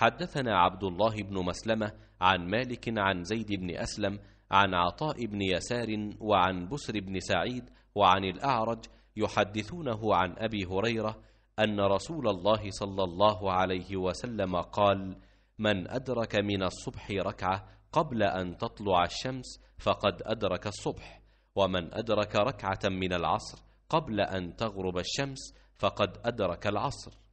حدثنا عبد الله بن مسلمة عن مالك عن زيد بن أسلم عن عطاء بن يسار وعن بسر بن سعيد وعن الأعرج يحدثونه عن أبي هريرة أن رسول الله صلى الله عليه وسلم قال من أدرك من الصبح ركعة قبل أن تطلع الشمس فقد أدرك الصبح ومن أدرك ركعة من العصر قبل أن تغرب الشمس فقد أدرك العصر